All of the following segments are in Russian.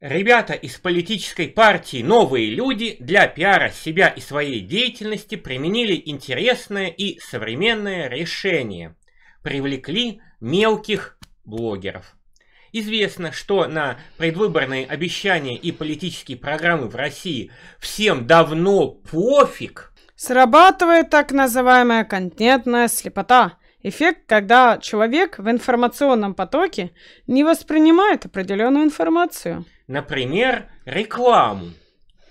Ребята из политической партии «Новые люди» для пиара себя и своей деятельности применили интересное и современное решение. Привлекли мелких блогеров. Известно, что на предвыборные обещания и политические программы в России всем давно пофиг. Срабатывает так называемая контентная слепота – Эффект, когда человек в информационном потоке не воспринимает определенную информацию. Например, рекламу.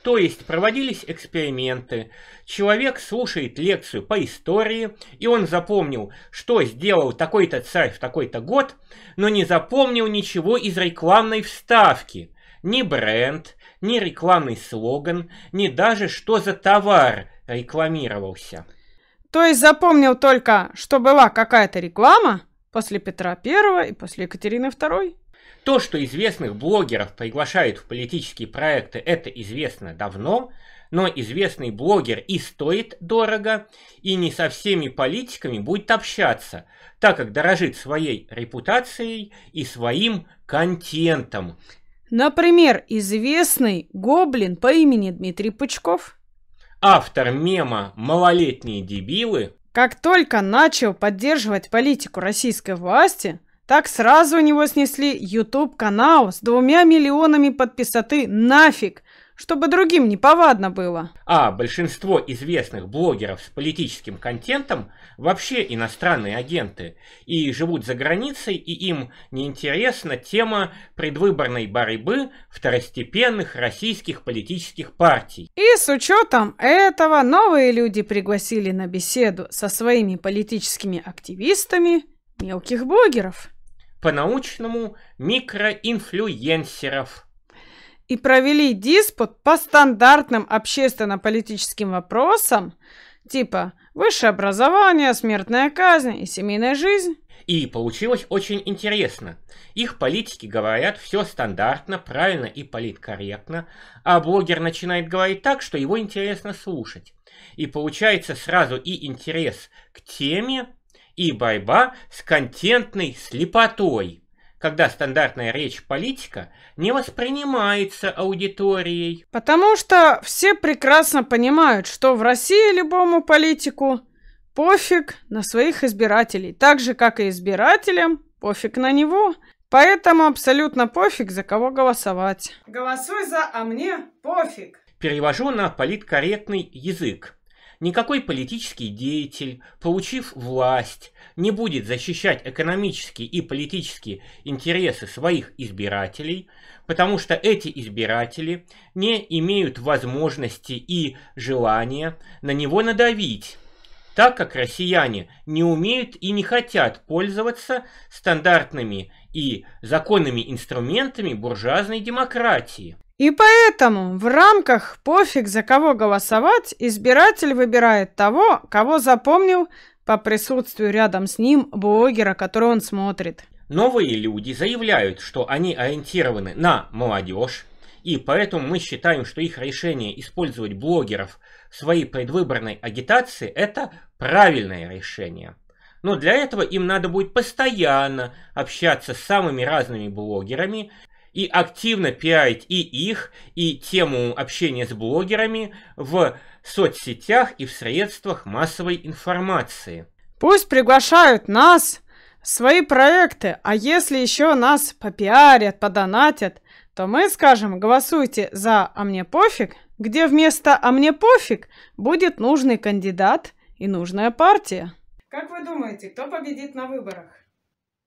То есть проводились эксперименты. Человек слушает лекцию по истории, и он запомнил, что сделал такой-то царь в такой-то год, но не запомнил ничего из рекламной вставки. Ни бренд, ни рекламный слоган, ни даже что за товар рекламировался. То есть запомнил только, что была какая-то реклама после Петра Первого и после Екатерины Второй? То, что известных блогеров приглашают в политические проекты, это известно давно, но известный блогер и стоит дорого, и не со всеми политиками будет общаться, так как дорожит своей репутацией и своим контентом. Например, известный гоблин по имени Дмитрий Пучков. Автор мема «Малолетние дебилы» как только начал поддерживать политику российской власти – так сразу у него снесли YouTube-канал с двумя миллионами подписоты нафиг, чтобы другим не повадно было. А большинство известных блогеров с политическим контентом вообще иностранные агенты и живут за границей, и им неинтересна тема предвыборной борьбы второстепенных российских политических партий. И с учетом этого новые люди пригласили на беседу со своими политическими активистами мелких блогеров по-научному микроинфлюенсеров. И провели диспут по стандартным общественно-политическим вопросам, типа высшее образование, смертная казнь и семейная жизнь. И получилось очень интересно. Их политики говорят все стандартно, правильно и политкорректно, а блогер начинает говорить так, что его интересно слушать. И получается сразу и интерес к теме, и борьба с контентной слепотой, когда стандартная речь политика не воспринимается аудиторией. Потому что все прекрасно понимают, что в России любому политику пофиг на своих избирателей, так же, как и избирателям пофиг на него. Поэтому абсолютно пофиг, за кого голосовать. Голосуй за «а мне пофиг». Перевожу на политкорректный язык. Никакой политический деятель, получив власть, не будет защищать экономические и политические интересы своих избирателей, потому что эти избиратели не имеют возможности и желания на него надавить, так как россияне не умеют и не хотят пользоваться стандартными и законными инструментами буржуазной демократии. И поэтому в рамках «пофиг за кого голосовать» избиратель выбирает того, кого запомнил по присутствию рядом с ним блогера, который он смотрит. Новые люди заявляют, что они ориентированы на молодежь, и поэтому мы считаем, что их решение использовать блогеров в своей предвыборной агитации – это правильное решение. Но для этого им надо будет постоянно общаться с самыми разными блогерами, и активно пиарить и их, и тему общения с блогерами в соцсетях и в средствах массовой информации. Пусть приглашают нас, свои проекты, а если еще нас попиарят, подонатят, то мы скажем «голосуйте за «А мне пофиг», где вместо «А мне пофиг» будет нужный кандидат и нужная партия. Как вы думаете, кто победит на выборах?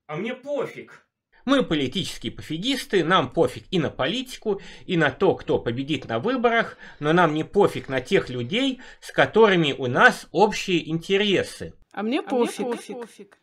А мне пофиг. Мы политические пофигисты, нам пофиг и на политику, и на то, кто победит на выборах, но нам не пофиг на тех людей, с которыми у нас общие интересы. А мне пофиг. А мне пофиг.